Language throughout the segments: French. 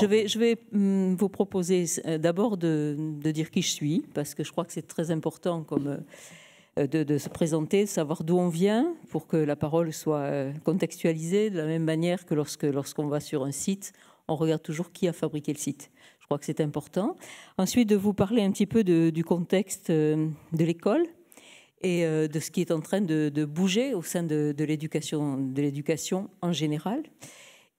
Je vais, je vais hum, vous proposer euh, d'abord de, dire qui je suis, parce que je crois que c'est très important comme, euh, de, se présenter, de savoir d'où on vient, pour que la parole soit euh, contextualisée, de la même manière que lorsque, lorsqu'on va sur un site, on regarde toujours qui a fabriqué le site. Je crois que c'est important. Ensuite, de vous parler un petit peu du contexte de l'école et de ce qui est en train de, bouger au sein de, l'éducation, de l'éducation en général.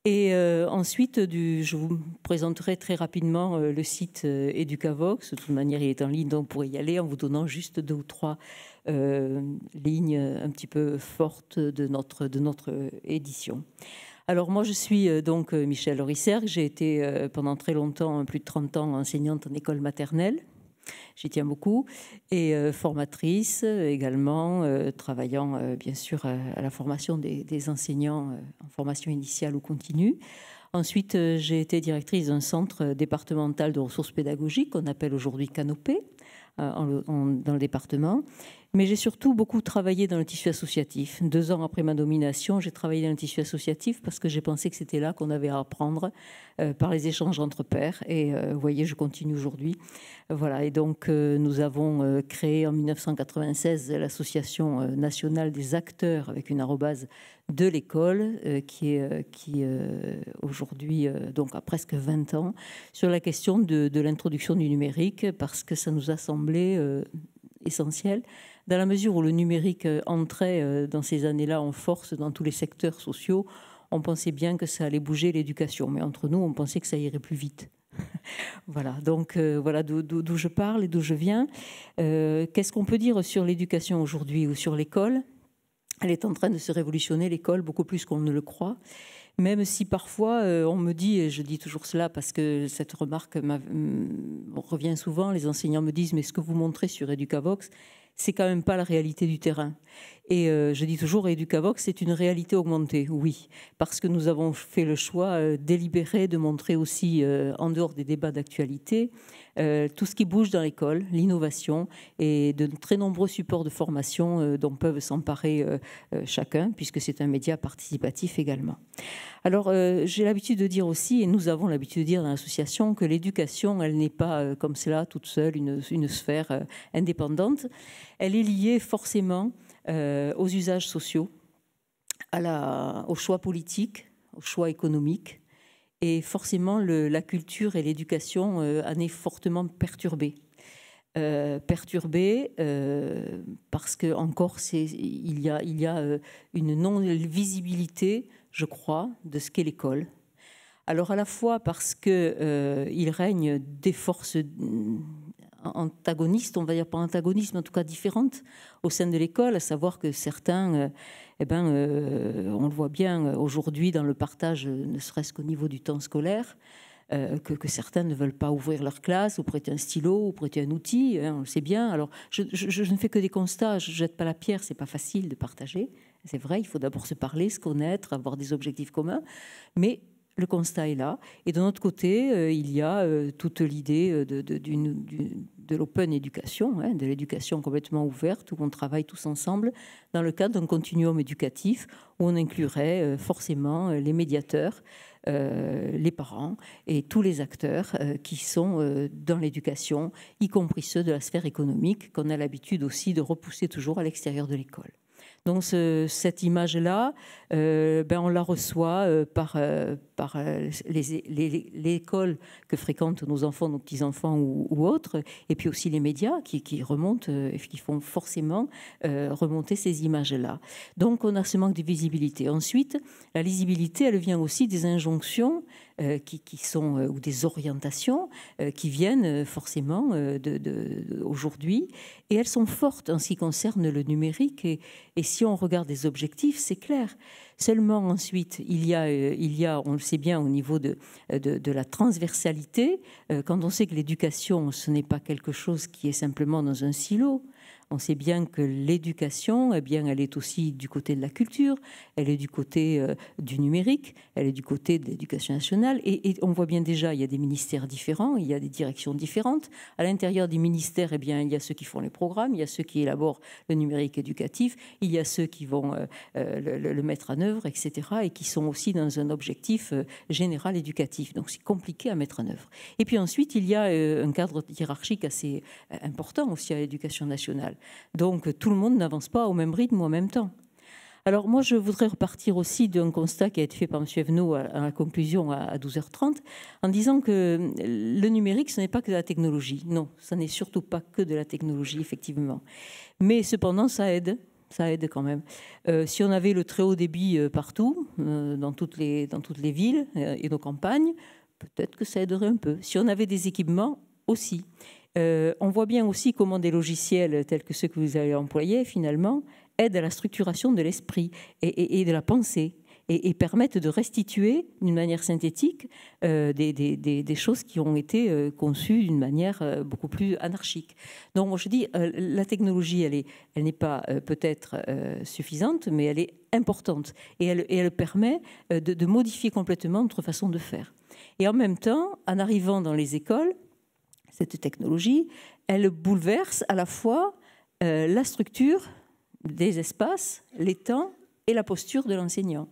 Et euh, ensuite, je vous présenterai très rapidement euh, le site euh, Educavox. De toute manière, il est en ligne, donc vous pourrez y aller en vous donnant juste deux ou trois lignes un petit peu fortes de notre, de notre édition. Alors moi, je suis donc Michel Risser. J'ai été pendant très longtemps, plus de 30 ans, enseignante en école maternelle j'y tiens beaucoup, et euh, formatrice euh, également, euh, travaillant bien sûr à la formation des, enseignants en formation initiale ou continue. Ensuite, j'ai été directrice d'un centre départemental de ressources pédagogiques qu'on appelle aujourd'hui Canopée dans le département mais j'ai surtout beaucoup travaillé dans le tissu associatif. Deux ans après ma domination, j'ai travaillé dans le tissu associatif parce que j'ai pensé que c'était là qu'on avait à apprendre euh, par les échanges entre pairs. Et euh, vous voyez, je continue aujourd'hui. Voilà. Et donc, euh, nous avons créé en 1996 l'association nationale des acteurs avec une arrobase de l'école qui est qui aujourd'hui donc à presque 20 ans sur la question de, de l'introduction du numérique parce que ça nous a semblé essentiel dans la mesure où le numérique euh, entrait euh, dans ces années-là en force dans tous les secteurs sociaux, on pensait bien que ça allait bouger l'éducation. Mais entre nous, on pensait que ça irait plus vite. voilà, donc euh, voilà d'où je parle et d'où je viens. Qu'est-ce qu'on peut dire sur l'éducation aujourd'hui ou sur l'école Elle est en train de se révolutionner, l'école, beaucoup plus qu'on ne le croit. Même si parfois on me dit, et je dis toujours cela parce que cette remarque revient souvent, les enseignants me disent, mais ce que vous montrez sur EducaVox, c'est quand même pas la réalité du terrain. Et euh, je dis toujours, Educavox, c'est une réalité augmentée, oui, parce que nous avons fait le choix euh, délibéré de montrer aussi, euh, en dehors des débats d'actualité, euh, tout ce qui bouge dans l'école, l'innovation et de très nombreux supports de formation euh, dont peuvent s'emparer euh, chacun, puisque c'est un média participatif également. Alors, j'ai l'habitude de dire aussi, et nous avons l'habitude de dire dans l'association, que l'éducation, elle n'est pas comme cela, toute seule, une, sphère indépendante. Elle est liée forcément aux usages sociaux, aux choix politiques, aux choix économiques, et forcément, la culture et l'éducation euh, en est fortement perturbée. Euh, perturbée euh, parce que encore il y a, il a une non visibilité, je crois, de ce qu'est l'école. Alors à la fois parce qu'il règne des forces antagonistes, on va dire pas antagonisme, en tout cas différentes au sein de l'école, à savoir que certains, euh, eh ben, euh, on le voit bien euh, aujourd'hui dans le partage, ne serait-ce qu'au niveau du temps scolaire, que, certains ne veulent pas ouvrir leur classe, ou prêter un stylo, ou prêter un outil, hein, on le sait bien. Alors, je, ne fais que des constats, je ne jette pas la pierre, c'est pas facile de partager. C'est vrai, il faut d'abord se parler, se connaître, avoir des objectifs communs, mais le constat est là. Et de notre côté, euh, il y a euh, toute l'idée euh, de, de, l'open éducation, hein, de l'éducation complètement ouverte, où on travaille tous ensemble dans le cadre d'un continuum éducatif, où on inclurait forcément les médiateurs, les parents et tous les acteurs qui sont dans l'éducation, y compris ceux de la sphère économique, qu'on a l'habitude aussi de repousser toujours à l'extérieur de l'école. Donc cette image-là, ben, on la reçoit par, par euh, l'école que fréquentent nos enfants, nos petits-enfants ou, autres, et puis aussi les médias qui, remontent et euh, qui font forcément euh, remonter ces images-là. Donc on a ce manque de visibilité. Ensuite, la lisibilité, elle vient aussi des injonctions qui, sont ou des orientations qui viennent forcément de, aujourd'hui et elles sont fortes en ce qui concerne le numérique et, si on regarde des objectifs c'est clair seulement ensuite il y a il y a c'est bien au niveau de euh, la transversalité, euh, quand on sait que l'éducation, ce n'est pas quelque chose qui est simplement dans un silo, on sait bien que l'éducation, eh bien, elle est aussi du côté de la culture, elle est du côté euh, du numérique, elle est du côté de l'éducation nationale. Et, on voit bien déjà, il y a des ministères différents, il y a des directions différentes. À l'intérieur des ministères, eh bien, il y a ceux qui font les programmes, il y a ceux qui élaborent le numérique éducatif, il y a ceux qui vont euh, euh, le, mettre en œuvre, etc. Et qui sont aussi dans un objectif général éducatif. Donc c'est compliqué à mettre en œuvre. Et puis ensuite, il y a un cadre hiérarchique assez important aussi à l'éducation nationale donc tout le monde n'avance pas au même rythme ou en même temps. Alors moi, je voudrais repartir aussi d'un constat qui a été fait par M. Evenot à la conclusion à 12h30, en disant que le numérique, ce n'est pas que de la technologie. Non, ce n'est surtout pas que de la technologie, effectivement. Mais cependant, ça aide. Ça aide quand même. Euh, si on avait le très haut débit euh, partout, euh, dans, toutes les, dans toutes les villes et nos campagnes, peut-être que ça aiderait un peu. Si on avait des équipements aussi. Euh, on voit bien aussi comment des logiciels tels que ceux que vous avez employés, finalement, aident à la structuration de l'esprit et, de la pensée et, permettent de restituer d'une manière synthétique euh, des, choses qui ont été euh, conçues d'une manière beaucoup plus anarchique. Donc je dis, la technologie, elle n'est pas peut-être suffisante, mais elle est importante et elle, permet de modifier complètement notre façon de faire. Et en même temps, en arrivant dans les écoles, cette technologie, elle bouleverse à la fois euh, la structure des espaces, les temps et la posture de l'enseignant.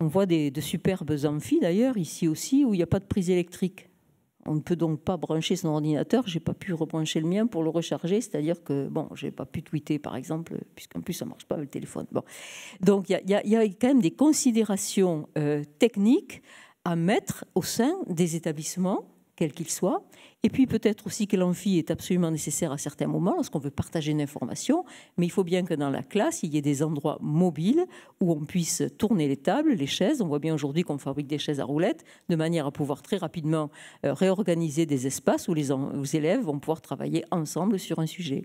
On voit des, de superbes amphis d'ailleurs ici aussi où il n'y a pas de prise électrique. On ne peut donc pas brancher son ordinateur. J'ai pas pu rebrancher le mien pour le recharger, c'est-à-dire que bon, j'ai pas pu tweeter par exemple, puisqu'en plus ça marche pas avec le téléphone. Bon, donc il y, a quand même des considérations euh, techniques à mettre au sein des établissements quel qu'il soit. Et puis peut-être aussi que l'amphi est absolument nécessaire à certains moments lorsqu'on veut partager une information, mais il faut bien que dans la classe, il y ait des endroits mobiles où on puisse tourner les tables, les chaises. On voit bien aujourd'hui qu'on fabrique des chaises à roulettes de manière à pouvoir très rapidement euh, réorganiser des espaces où les, élèves vont pouvoir travailler ensemble sur un sujet.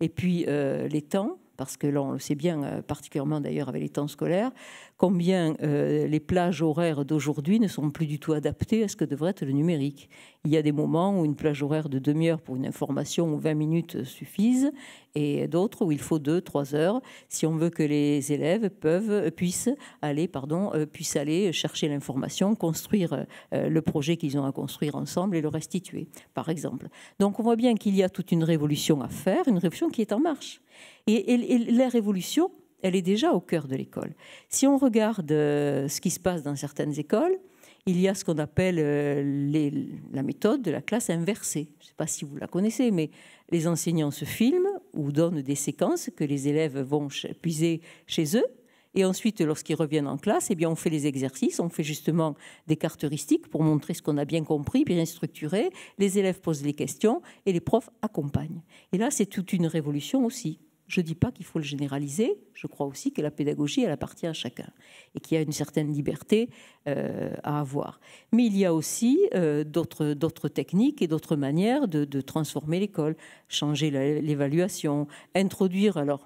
Et puis euh, les temps, parce que là, on le sait bien, euh, particulièrement d'ailleurs avec les temps scolaires, combien euh, les plages horaires d'aujourd'hui ne sont plus du tout adaptées à ce que devrait être le numérique. Il y a des moments où une plage horaire de demi-heure pour une information ou 20 minutes suffisent, et d'autres où il faut 2-3 heures si on veut que les élèves peuvent, euh, puissent, aller, pardon, euh, aller chercher l'information, construire le projet qu'ils ont à construire ensemble et le restituer, par exemple. Donc on voit bien qu'il y a toute une révolution à faire, une révolution qui est en marche. Et, et, et la révolution, elle est déjà au cœur de l'école. Si on regarde euh, ce qui se passe dans certaines écoles, il y a ce qu'on appelle euh, la méthode de la classe inversée. Je ne sais pas si vous la connaissez, mais les enseignants se filment ou donnent des séquences que les élèves vont puiser chez eux. Et ensuite, lorsqu'ils reviennent en classe, eh bien, on fait les exercices, on fait justement des cartes pour montrer ce qu'on a bien compris, bien structuré. Les élèves posent les questions et les profs accompagnent. Et là, c'est toute une révolution aussi. Je ne dis pas qu'il faut le généraliser, je crois aussi que la pédagogie, elle appartient à chacun et qu'il y a une certaine liberté euh, à avoir. Mais il y a aussi euh, d'autres techniques et d'autres manières de, transformer l'école, changer l'évaluation, introduire, alors,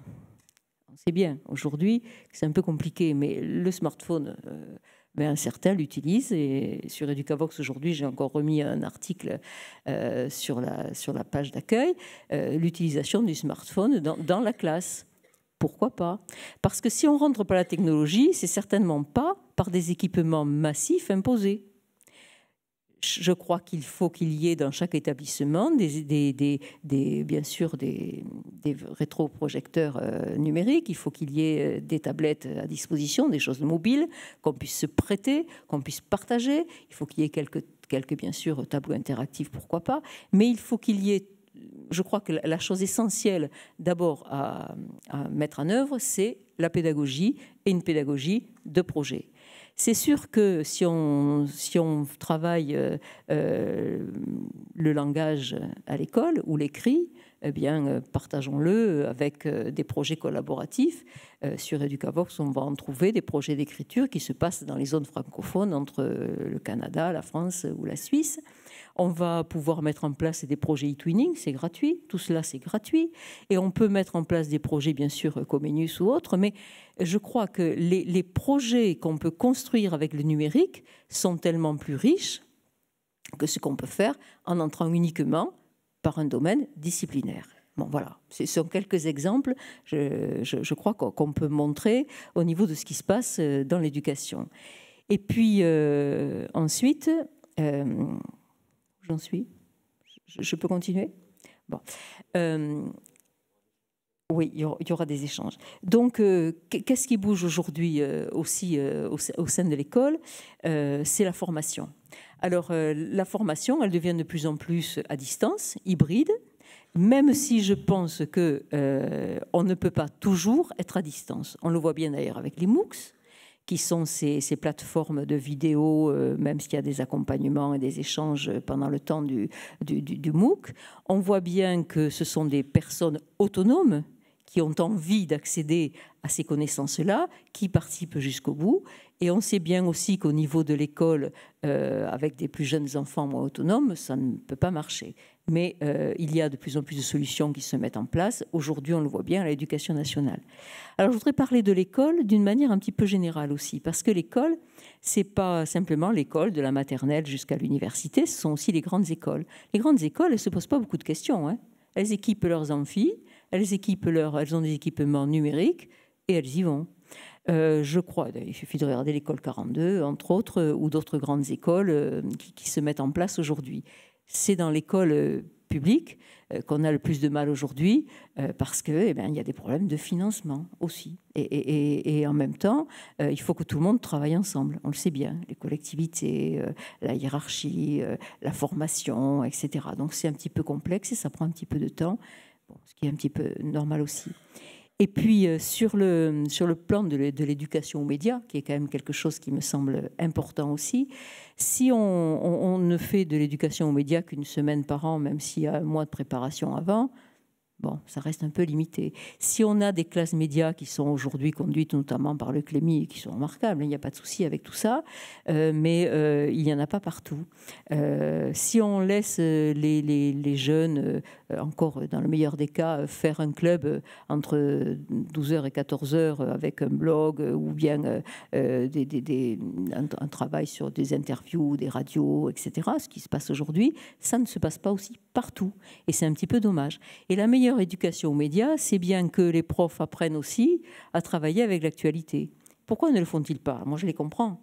on sait bien aujourd'hui c'est un peu compliqué, mais le smartphone... Euh, ben, un certains l'utilisent. Et sur Educavox, aujourd'hui, j'ai encore remis un article euh, sur, la, sur la page d'accueil, euh, l'utilisation du smartphone dans, dans la classe. Pourquoi pas Parce que si on rentre par la technologie, c'est certainement pas par des équipements massifs imposés je crois qu'il faut qu'il y ait dans chaque établissement des, bien sûr des, rétroprojecteurs euh, numériques. Il faut qu'il y ait euh, des tablettes à disposition, des choses mobiles qu'on puisse se prêter, qu'on puisse partager. Il faut qu'il y ait quelques, bien sûr tableaux interactifs, pourquoi pas. Mais il faut qu'il y ait je crois que la chose essentielle d'abord à mettre en œuvre, c'est la pédagogie et une pédagogie de projet. C'est sûr que si on, travaille euh, euh, le langage à l'école ou l'écrit, eh bien, euh, partageons-le avec des projets collaboratifs. Sur EducaVox, on va en trouver des projets d'écriture qui se passent dans les zones francophones entre le Canada, la France ou la Suisse. On va pouvoir mettre en place des projets e-twinning, c'est gratuit, tout cela c'est gratuit. Et on peut mettre en place des projets, bien sûr, Comenius ou autres, mais je crois que les, projets qu'on peut construire avec le numérique sont tellement plus riches que ce qu'on peut faire en entrant uniquement par un domaine disciplinaire. Bon, voilà, ce sont quelques exemples, je, crois, qu'on peut montrer au niveau de ce qui se passe euh, dans l'éducation. Et puis euh, ensuite, euh, J'en suis Je peux continuer Bon. Euh, oui, il y aura des échanges. Donc, euh, qu'est-ce qui bouge aujourd'hui euh, aussi au, au, sein de l'école C'est la formation. Alors, la formation, elle devient de plus en plus à distance, hybride, même si je pense que on ne peut pas toujours être à distance. On le voit bien d'ailleurs avec les MOOCs qui sont ces, plateformes de vidéos, euh, même s'il y a des accompagnements et des échanges pendant le temps du MOOC. On voit bien que ce sont des personnes autonomes qui ont envie d'accéder à ces connaissances-là, qui participent jusqu'au bout. Et on sait bien aussi qu'au niveau de l'école, euh, avec des plus jeunes enfants moins autonomes, ça ne peut pas marcher. Mais euh, il y a de plus en plus de solutions qui se mettent en place. Aujourd'hui, on le voit bien à l'éducation nationale. Alors, je voudrais parler de l'école d'une manière un petit peu générale aussi, parce que l'école, c'est pas simplement l'école de la maternelle jusqu'à l'université, ce sont aussi les grandes écoles. Les grandes écoles, elles se posent pas beaucoup de questions. Hein elles équipent leurs amphis, elles, elles ont des équipements numériques et elles y vont. Euh, je crois, il suffit de regarder l'école 42, entre autres, euh, ou d'autres grandes écoles euh, qui, se mettent en place aujourd'hui. C'est dans l'école public euh, qu'on a le plus de mal aujourd'hui euh, parce que eh bien, il y a des problèmes de financement aussi. Et, en même temps, euh, il faut que tout le monde travaille ensemble. On le sait bien, les collectivités, la hiérarchie, la formation, etc. Donc c'est un petit peu complexe et ça prend un petit peu de temps, ce qui est un petit peu normal aussi. Et puis euh, sur le, plan de l'éducation aux médias, qui est quand même quelque chose qui me semble important aussi, si on, on ne fait de l'éducation aux médias qu'une semaine par an, même s'il y a un mois de préparation avant, bon, ça reste un peu limité. Si on a des classes médias qui sont aujourd'hui conduites notamment par le Clémy et qui sont remarquables, hein, il n'y a pas de souci avec tout ça, euh, mais euh, il n'y en a pas partout. Euh, si on laisse les, jeunes, encore dans le meilleur des cas, faire un club entre 12h et 14h avec un blog ou bien un, un travail sur des interviews, des radios, etc., ce qui se passe aujourd'hui, ça ne se passe pas aussi partout. Et c'est un petit peu dommage. Et la meilleure éducation aux médias, c'est bien que les profs apprennent aussi à travailler avec l'actualité. Pourquoi ne le font-ils pas Moi, je les comprends.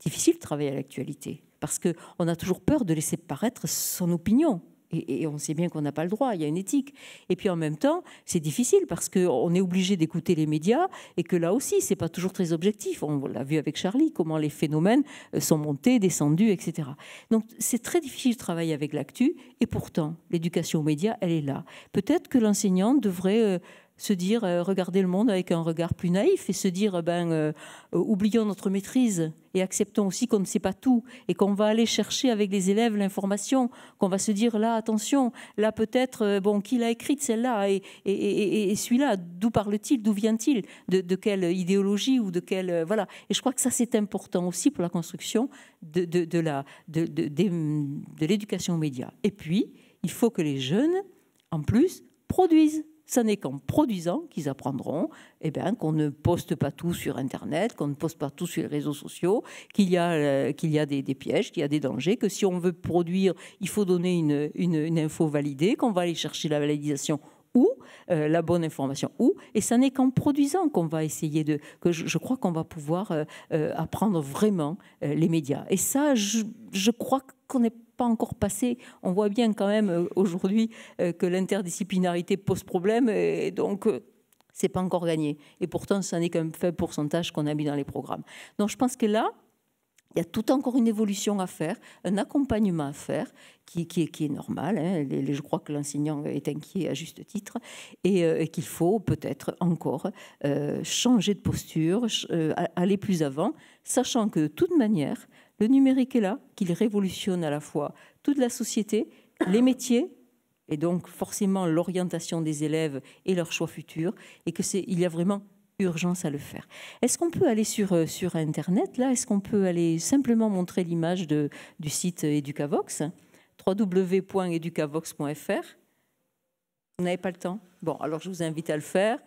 Difficile de travailler à l'actualité, parce qu'on a toujours peur de laisser paraître son opinion. Et, on sait bien qu'on n'a pas le droit, il y a une éthique. Et puis en même temps, c'est difficile parce qu'on est obligé d'écouter les médias et que là aussi, ce n'est pas toujours très objectif. On l'a vu avec Charlie, comment les phénomènes euh, sont montés, descendus, etc. Donc c'est très difficile de travailler avec l'actu et pourtant, l'éducation aux médias, elle est là. Peut-être que l'enseignant devrait euh, se dire, regardez euh, regarder le monde avec un regard plus naïf et se dire, ben, euh, euh, oublions notre maîtrise et acceptons aussi qu'on ne sait pas tout et qu'on va aller chercher avec les élèves l'information, qu'on va se dire, là, attention, là peut-être, bon, qui l'a écrite celle-là et, et, et, et celui-là, d'où parle-t-il, d'où vient-il, de, quelle idéologie ou de quelle... voilà. Et je crois que ça, c'est important aussi pour la construction de, de, de la, de l'éducation aux médias. Et puis, il faut que les jeunes, en plus, produisent ça n'est qu'en produisant qu'ils apprendront et eh bien, qu'on ne poste pas tout sur Internet, qu'on ne poste pas tout sur les réseaux sociaux, qu'il y a, euh, qu'il y a des, pièges, qu'il y a des dangers, que si on veut produire, il faut donner une, une, info validée, qu'on va aller chercher la validation où, euh, la bonne information où, et ça n'est qu'en produisant qu'on va essayer de, que je, crois qu'on va pouvoir euh, apprendre vraiment les médias. Et ça, je, je crois qu'on est pas encore passé. On voit bien quand même euh, aujourd'hui euh, que l'interdisciplinarité pose problème et donc euh, c'est pas encore gagné. Et pourtant, ce n'est qu'un faible pourcentage qu'on a mis dans les programmes. Donc je pense que là, il y a tout encore une évolution à faire, un accompagnement à faire, qui, qui, est normal. Hein. je crois que l'enseignant est inquiet à juste titre, et, qu'il faut peut-être encore changer de posture, aller plus avant, sachant que de toute manière, le numérique est là, qu'il révolutionne à la fois toute la société, les métiers, et donc forcément l'orientation des élèves et leurs choix futurs, et que c'est, il y a vraiment urgence à le faire. Est-ce qu'on peut aller sur, euh, sur Internet là Est-ce qu'on peut aller simplement montrer l'image de, du site Educavox www.educavox.fr Vous n'avez pas le temps Bon, alors je vous invite à le faire.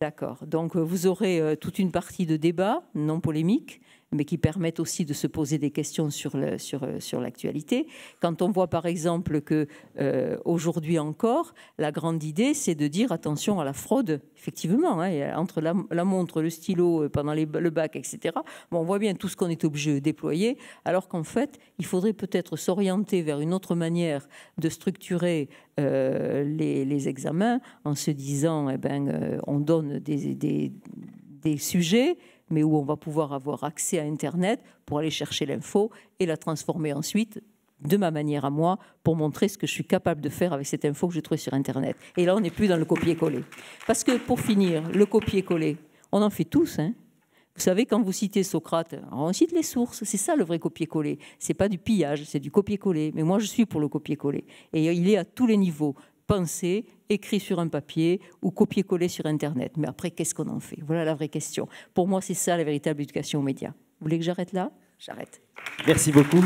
D'accord. Donc euh, vous aurez euh, toute une partie de débat non polémique mais qui permettent aussi de se poser des questions sur, sur, euh, sur l'actualité. Quand on voit par exemple que euh, aujourd'hui encore, la grande idée, c'est de dire attention à la fraude, effectivement, hein, entre la, montre, le stylo, euh, pendant le bac, etc. Bon, on voit bien tout ce qu'on est obligé de déployer, alors qu'en fait, il faudrait peut-être s'orienter vers une autre manière de structurer les, examens en se disant, eh ben, on donne des, des, des sujets mais où on va pouvoir avoir accès à Internet pour aller chercher l'info et la transformer ensuite de ma manière à moi pour montrer ce que je suis capable de faire avec cette info que j'ai trouvée sur Internet. Et là, on n'est plus dans le copier-coller. Parce que pour finir, le copier-coller, on en fait tous. Hein. vous savez, quand vous citez Socrate, on cite les sources. C'est ça le vrai copier-coller. C'est pas du pillage, c'est du copier-coller. Mais moi, je suis pour le copier-coller. Et il est à tous les niveaux pensé, écrit sur un papier ou copier-coller sur Internet. Mais après, qu'est-ce qu'on en fait Voilà la vraie question. Pour moi, c'est ça la véritable éducation aux médias. Vous voulez que j'arrête là J'arrête. Merci beaucoup.